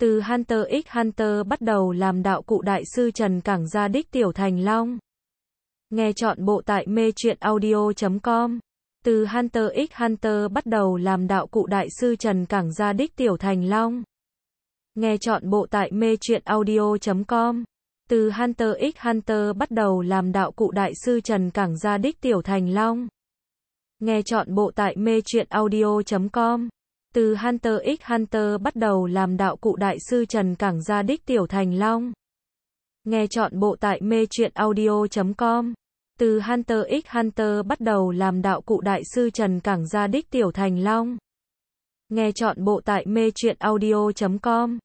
Từ Hunter x Hunter bắt đầu làm đạo cụ đại sư Trần Cảng gia đích Tiểu Thành Long. Nghe chọn bộ tại mê truyện audio.com. Từ Hunter x Hunter bắt đầu làm đạo cụ đại sư Trần Cảng gia đích Tiểu Thành Long. Nghe chọn bộ tại mê truyện audio.com. Từ Hunter x Hunter bắt đầu làm đạo cụ đại sư Trần Cảng gia đích Tiểu Thành Long. Nghe chọn bộ tại mê truyện audio.com từ Hunter x Hunter bắt đầu làm đạo cụ đại sư Trần Cảng ra đích Tiểu Thành Long. Nghe chọn bộ tại mê truyện audio.com. Từ Hunter x Hunter bắt đầu làm đạo cụ đại sư Trần Cảng ra đích Tiểu Thành Long. Nghe chọn bộ tại mê truyện audio.com.